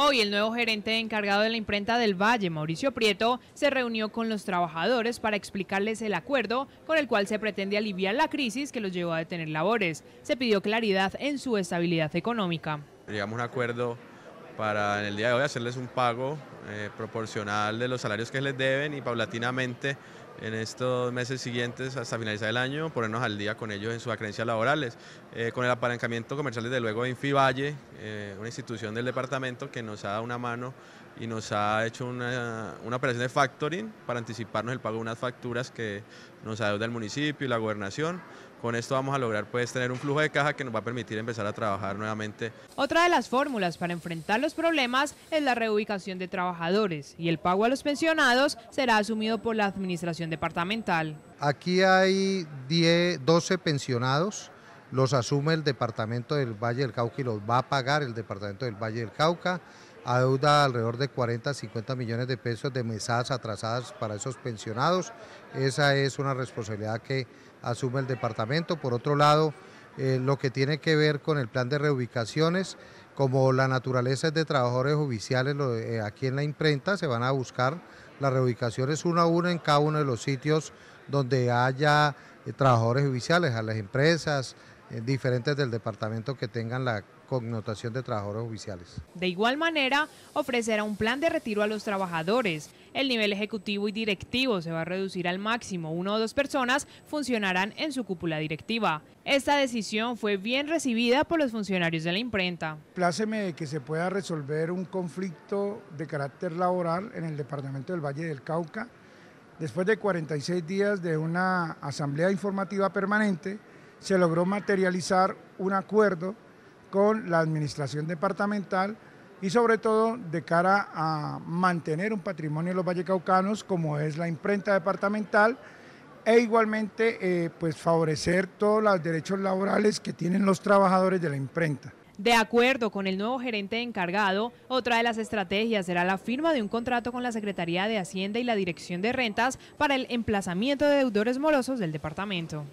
Hoy el nuevo gerente encargado de la imprenta del Valle, Mauricio Prieto, se reunió con los trabajadores para explicarles el acuerdo con el cual se pretende aliviar la crisis que los llevó a detener labores. Se pidió claridad en su estabilidad económica. Llegamos a un acuerdo para en el día de hoy hacerles un pago eh, proporcional de los salarios que les deben y paulatinamente en estos meses siguientes hasta finalizar el año, ponernos al día con ellos en sus acreencias laborales. Eh, con el apalancamiento comercial desde luego de Infivalle, eh, una institución del departamento que nos ha dado una mano y nos ha hecho una, una operación de factoring para anticiparnos el pago de unas facturas que nos adeuda el municipio y la gobernación. Con esto vamos a lograr pues tener un flujo de caja que nos va a permitir empezar a trabajar nuevamente. Otra de las fórmulas para enfrentar los problemas es la reubicación de trabajadores y el pago a los pensionados será asumido por la administración Departamental. Aquí hay 10, 12 pensionados, los asume el Departamento del Valle del Cauca y los va a pagar el Departamento del Valle del Cauca. Adeuda alrededor de 40 50 millones de pesos de mesadas atrasadas para esos pensionados. Esa es una responsabilidad que asume el departamento. Por otro lado, eh, lo que tiene que ver con el plan de reubicaciones. Como la naturaleza es de trabajadores judiciales, eh, aquí en la imprenta se van a buscar las reubicaciones uno a uno en cada uno de los sitios donde haya eh, trabajadores judiciales, a las empresas, eh, diferentes del departamento que tengan la connotación de trabajadores oficiales. De igual manera, ofrecerá un plan de retiro a los trabajadores. El nivel ejecutivo y directivo se va a reducir al máximo. Una o dos personas funcionarán en su cúpula directiva. Esta decisión fue bien recibida por los funcionarios de la imprenta. Pláceme que se pueda resolver un conflicto de carácter laboral en el departamento del Valle del Cauca. Después de 46 días de una asamblea informativa permanente, se logró materializar un acuerdo con la administración departamental y sobre todo de cara a mantener un patrimonio en los vallecaucanos como es la imprenta departamental e igualmente eh, pues favorecer todos los derechos laborales que tienen los trabajadores de la imprenta. De acuerdo con el nuevo gerente encargado, otra de las estrategias será la firma de un contrato con la Secretaría de Hacienda y la Dirección de Rentas para el emplazamiento de deudores morosos del departamento.